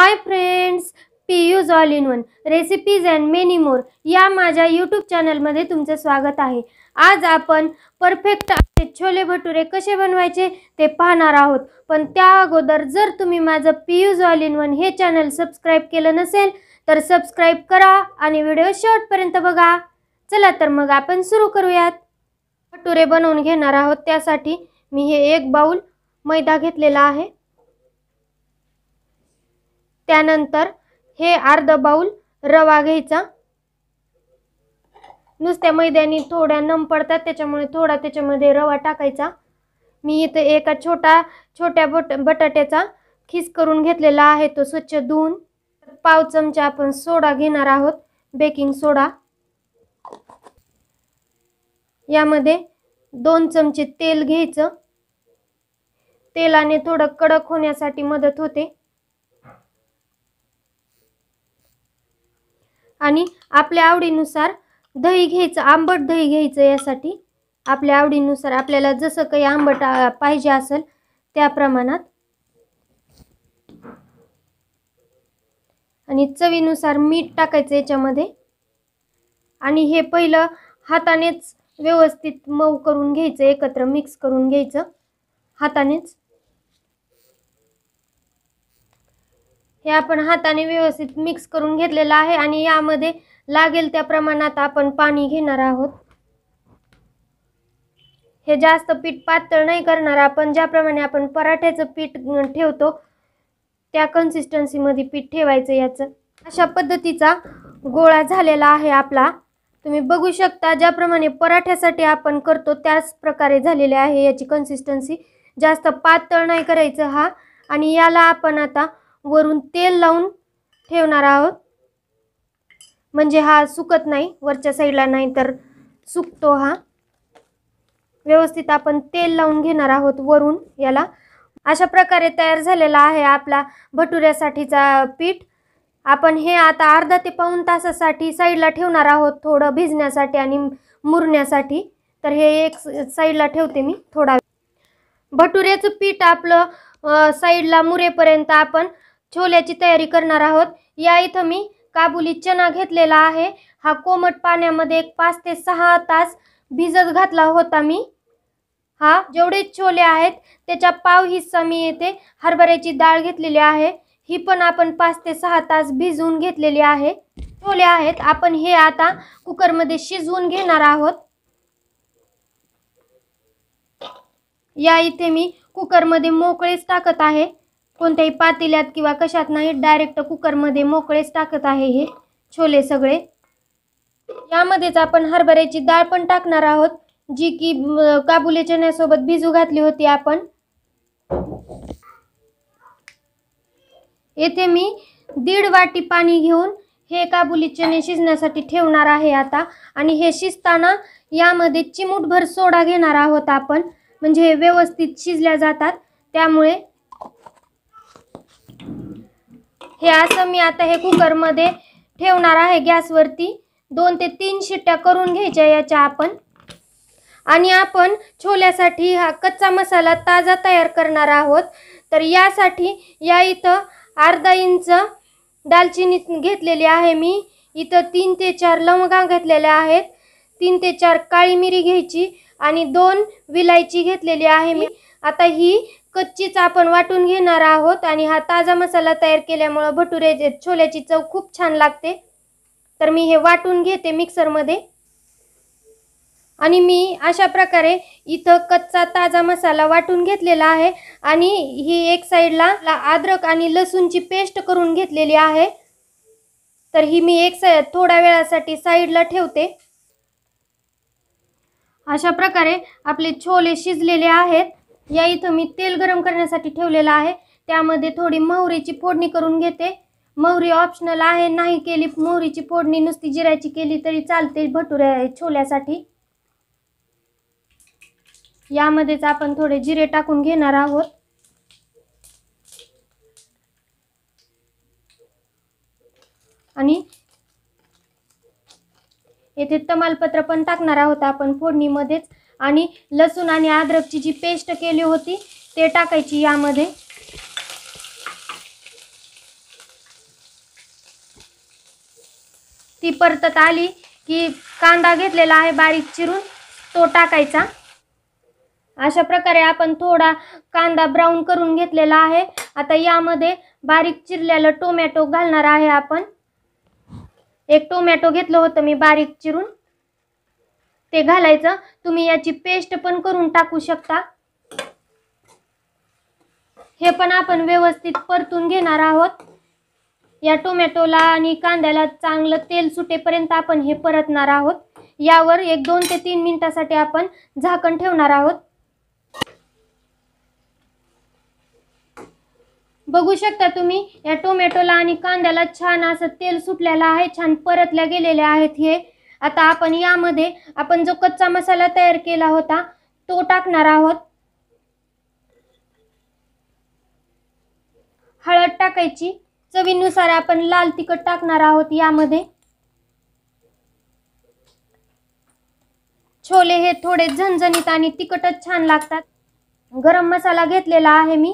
high friends P use all in one recipes and many more या माझ्या YouTube चॅनलमध्ये तुमचं स्वागत आहे आज आपण परफेक्ट छोले भटुरे कसे बनवायचे ते पाहणार आहोत पण त्या अगोदर जर तुम्ही माझं P use all in one हे चॅनल सबस्क्राईब केलं नसेल तर सबस्क्राईब करा आणि व्हिडिओ शेवटपर्यंत बघा चला तर मग आपण सुरू करूयात भटुरे बनवून घेणार आहोत त्यासाठी मी हे एक बाऊल मैदा घेतलेला आहे त्यानंतर हे अर्ध बाऊल रवा घ्यायचा नुसत्या मैद्याने थोड्या नम पडतात त्याच्यामुळे थोडा त्याच्यामध्ये रवा टाकायचा मी इथं एका छोटा छोट्या बट बटाट्याचा खिस करून घेतलेला आहे तो स्वच्छ धुवून पाव चमचा आपण सोडा घेणार आहोत बेकिंग सोडा यामध्ये दोन चमचे तेल घ्यायचं तेलाने थोडं कडक होण्यासाठी मदत होते आणि आपल्या आवडीनुसार दही घ्यायचं आंबट दही घ्यायचं यासाठी आपल्या आवडीनुसार आपल्याला जसं काही आंबट पाहिजे असेल त्या प्रमाणात आणि चवीनुसार मीठ टाकायचं याच्यामध्ये आणि हे पहिलं हातानेच व्यवस्थित मऊ करून घ्यायचं एकत्र मिक्स करून घ्यायचं हातानेच हे आपण हाताने व्यवस्थित मिक्स करून घेतलेलं आहे आणि यामध्ये लागेल त्या प्रमाणात आपण पाणी घेणार आहोत हे जास्त पीठ पातळ नाही करणार आपण ज्याप्रमाणे आपण पराठ्याचं पीठ ठेवतो त्या कन्सिस्टन्सीमध्ये पीठ ठेवायचं याचं अशा पद्धतीचा गोळा झालेला आहे आपला तुम्ही बघू शकता ज्याप्रमाणे पराठ्यासाठी आपण करतो त्याच प्रकारे झालेले आहे याची कन्सिस्टन्सी जास्त पातळ नाही करायचं हा आणि याला आपण आता वरून तेल लावून ठेवणार आहोत म्हणजे हा सुकत नाही वरच्या साईडला नाही तर सुकतो हा व्यवस्थित आपण तेल लावून घेणार आहोत वरून याला अशा प्रकारे तयार झालेला आहे आपला भटुऱ्यासाठीचा पीठ आपण हे आता अर्धा ते पाऊन तासासाठी साईडला ठेवणार आहोत थोडं भिजण्यासाठी आणि मुरण्यासाठी तर हे एक साईडला ठेवते मी थोडा भटुऱ्याचं पीठ आपलं साईडला मुरेपर्यंत आपण छोल्याची तयारी करणार आहोत या इथं मी काबुली चना घेतलेला आहे हा कोमट पाण्यामध्ये एक पाच ते सहा तास भिजत घातला होता मी हा जेवढे छोले आहेत त्याच्या पाव हिस्सा मी येथे हरभऱ्याची डाळ घेतलेली आहे ही पण आपण पाच ते सहा तास भिजवून घेतलेली आहे छोले आहेत आपण हे आता कुकरमध्ये शिजवून घेणार आहोत या इथे मी कुकरमध्ये मोकळेच टाकत आहे कोणत्याही पातेल्यात किंवा कशात नाही डायरेक्ट कुकरमध्ये मोकळेच टाकत आहे हे छोले सगळे यामध्येच आपण हरभऱ्याची डाळ पण टाकणार आहोत जी की काबुले चण्यासोबत भिजू घातली होती आपण येथे मी दीड वाटी पाणी घेऊन हे काबुली चणे शिजण्यासाठी ठेवणार आहे आता आणि हे शिजताना यामध्ये चिमूटभर सोडा घेणार आहोत आपण म्हणजे हे व्यवस्थित शिजल्या जातात त्यामुळे हे असं मी आता हे कुकरमध्ये ठेवणार आहे गॅसवरती दोन ते तीन शिट्ट्या करून घ्यायच्या याच्या आपण आणि आपण छोल्यासाठी हा कच्चा मसाला ताजा तयार करणार आहोत तर यासाठी या इथं अर्धा इंच दालचिनी घेतलेली आहे मी इथं तीन ते चार लवंगा घेतलेल्या आहेत तीन ते चार काळी मिरी घ्यायची आणि दोन विलायची घेतलेली आहे मी आता ही कच्चीच आपण वाटून घेणार आहोत आणि हा ताजा मसाला तयार केल्यामुळं भटुरे छोल्याची चव खूप छान लागते तर मी हे वाटून घेते मिक्सरमध्ये आणि मी अशा प्रकारे इथं कच्चा ताजा मसाला वाटून घेतलेला आहे आणि ही एक साईडला अद्रक आणि लसूणची पेस्ट करून घेतलेली आहे तर ही मी एक सा थोड्या वेळासाठी साईडला ठेवते अशा प्रकारे आपले छोले शिजलेले आहेत या इथं मी तेल गरम करण्यासाठी ठेवलेलं आहे त्यामध्ये थोडी मोहरीची फोडणी करून घेते मोहरी ऑप्शनल आहे नाही केली मोहरीची फोडणी नुसती जिऱ्याची केली तरी चालते भटुऱ्या छोल्यासाठी यामध्येच आपण थोडे जिरे टाकून घेणार आहोत आणि येथे तमालपत्र पण टाकणार आहोत आपण फोडणीमध्येच आणि लसूण आणि अद्रकची जी पेस्ट केली होती ते टाकायची यामध्ये ती परतत आली की कांदा घेतलेला आहे बारीक चिरून तो टाकायचा अशा प्रकारे आपण थोडा कांदा ब्राऊन करून घेतलेला आहे आता यामध्ये बारीक चिरलेलं टोमॅटो घालणार आहे आपण एक टोमॅटो घेतलं होतं मी बारीक चिरून ते घालायचं तुम्ही याची पेस्ट पण करून टाकू शकता हे पण आपण व्यवस्थित परतून घेणार आहोत या टोमॅटोला आणि कांद्याला चांगलं तेल सुटेपर्यंत आपण हे परतणार आहोत यावर एक दोन ते तीन मिनिटासाठी आपण झाकण ठेवणार आहोत बघू शकता तुम्ही या टोमॅटोला आणि कांद्याला छान असं तेल सुटलेलं आहे छान परतल्या गेलेले आहेत हे आता आपण यामध्ये आपण जो कच्चा मसाला तयार केला होता तो टाकणार आहोत हळद टाकायची चवीनुसार आपण लाल तिखट टाकणार आहोत यामध्ये छोले हे थोडे झणझणीत आणि तिखटच छान लागतात गरम मसाला घेतलेला आहे मी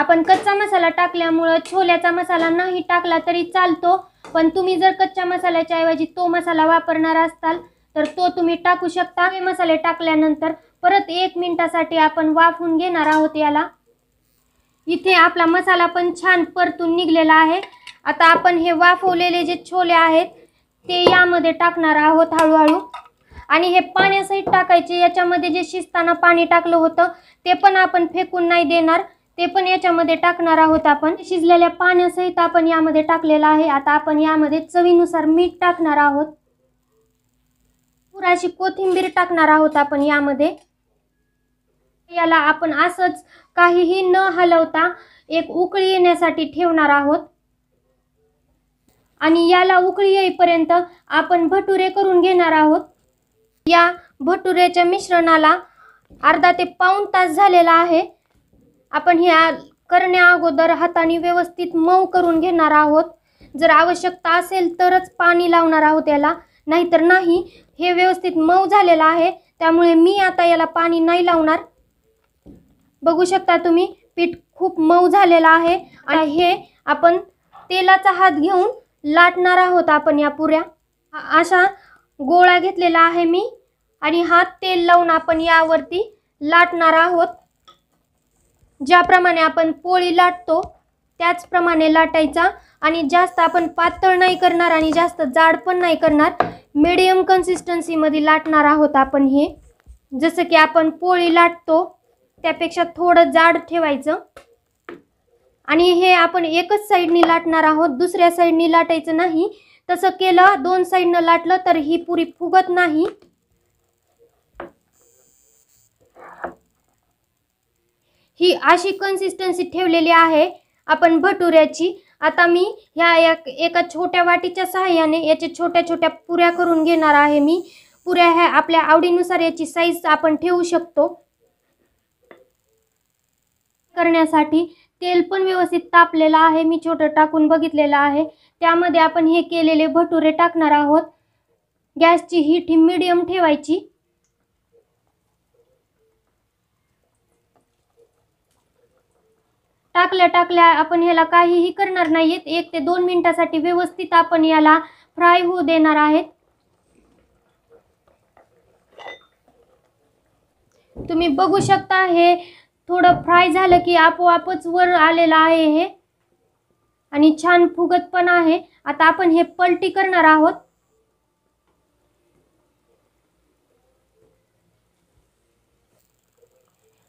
आपण कच्चा मसाला टाकल्यामुळं छोल्याचा मसाला नाही टाकला तरी चालतो पण तुम्ही जर कच्च्या मसाल्याच्या ऐवजी तो मसाला वापरणार असाल तर तो तुम्ही टाकू शकता हे मसाले टाकल्यानंतर परत एक मिनिटासाठी आपण वाफून घेणार आहोत याला इथे आपला मसाला पण छान परतून निघलेला आहे आता आपण हे वाफवलेले जे छोले आहेत ते यामध्ये टाकणार आहोत हळूहळू आणि हे पाण्यासहित टाकायचे याच्यामध्ये जे शिजताना पाणी टाकलं होतं ते पण आपण फेकून नाही देणार ते पण याच्यामध्ये टाकणार आहोत आपण शिजलेल्या पाण्यासहित आपण यामध्ये टाकलेलं आहे आता आपण यामध्ये चवीनुसार मीठ टाकणार आहोत पुराशी कोथिंबीर टाकणार आहोत आपण यामध्ये याला आपण असंच काहीही न हलवता एक उकळी येण्यासाठी ठेवणार आहोत आणि याला उकळी येईपर्यंत आपण भटुरे करून घेणार आहोत या भटुऱ्याच्या मिश्रणाला अर्धा ते पाऊन तास झालेला आहे आपण ह्या करण्या अगोदर हाताने व्यवस्थित मऊ करून घेणार आहोत जर आवश्यकता असेल तरच पाणी लावणार आहोत याला नाहीतर नाही हे व्यवस्थित मऊ झालेलं आहे त्यामुळे मी आता याला पाणी नाही लावणार बघू शकता तुम्ही पीठ खूप मऊ झालेलं आहे आणि हे आपण तेलाचा हात घेऊन लाटणार आहोत आपण या पुऱ्या अशा गोळा घेतलेला आहे मी आणि हात तेल लावून आपण यावरती लाटणार आहोत ज्याप्रमाणे आपण पोळी लाटतो त्याचप्रमाणे लाटायचा आणि जास्त आपण पातळ नाही करणार आणि जास्त जाड पण नाही करणार मिडियम कन्सिस्टन्सीमध्ये लाटणार आहोत आपण हे जसं की आपण पोळी लाटतो त्यापेक्षा थोडं जाड ठेवायचं आणि हे आपण एकच साईडनी लाटणार आहोत दुसऱ्या साईडनी लाटायचं नाही तसं केलं दोन साईडनं लाटलं तर ही पुरी फुगत नाही ही अशी कन्सिस्टन्सी ठेवलेली आहे आपण भटुऱ्याची आता मी ह्या एका छोट्या वाटीच्या सहाय्याने याचे छोट्या छोट्या पुऱ्या करून घेणार आहे मी पुऱ्या ह्या आपल्या आवडीनुसार याची साईज आपण ठेवू शकतो करण्यासाठी तेल पण व्यवस्थित तापलेलं आहे मी छोटं टाकून बघितलेलं आहे त्यामध्ये आपण हे केलेले भटुरे टाकणार आहोत गॅसची हीट ही मिडियम ठेवायची टाकल्या टाकल्या आपण ह्याला काहीही करणार नाहीत एक ते दोन मिनिटासाठी व्यवस्थित आपण याला फ्राय होऊ देणार आहेत तुम्ही बघू शकता हे थोडं फ्राय झालं की आपोआपच वर आलेलं आहे हे आणि छान फुगत पण आहे आता आपण हे पलटी करणार आहोत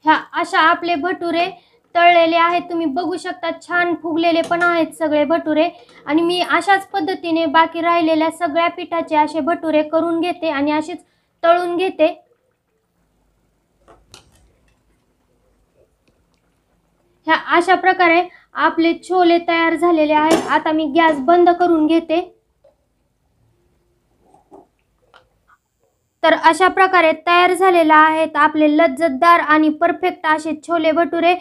ह्या अशा आपले भटुरे तळलेले आहेत तुम्ही बघू शकता छान फुगलेले पण आहेत सगळे भटुरे आणि मी अशाच पद्धतीने बाकी राहिलेल्या सगळ्या पिठाचे असे भटुरे करून घेते आणि असेच तळून घेते ह्या अशा प्रकारे आपले छोले तयार झालेले आहेत आता मी गॅस बंद करून घेते तर अशा प्रकारे तयार झालेला आहेत आपले लज्जतदार आणि परफेक्ट असे छोले भटुरे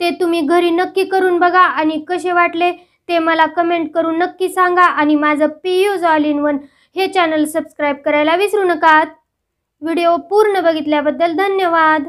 ते तुम्ही घरी नक्की करून बघा आणि कसे वाटले ते मला कमेंट करून नक्की सांगा आणि माझं P use all in one हे चॅनल सबस्क्राईब करायला विसरू नका व्हिडिओ पूर्ण बघितल्याबद्दल धन्यवाद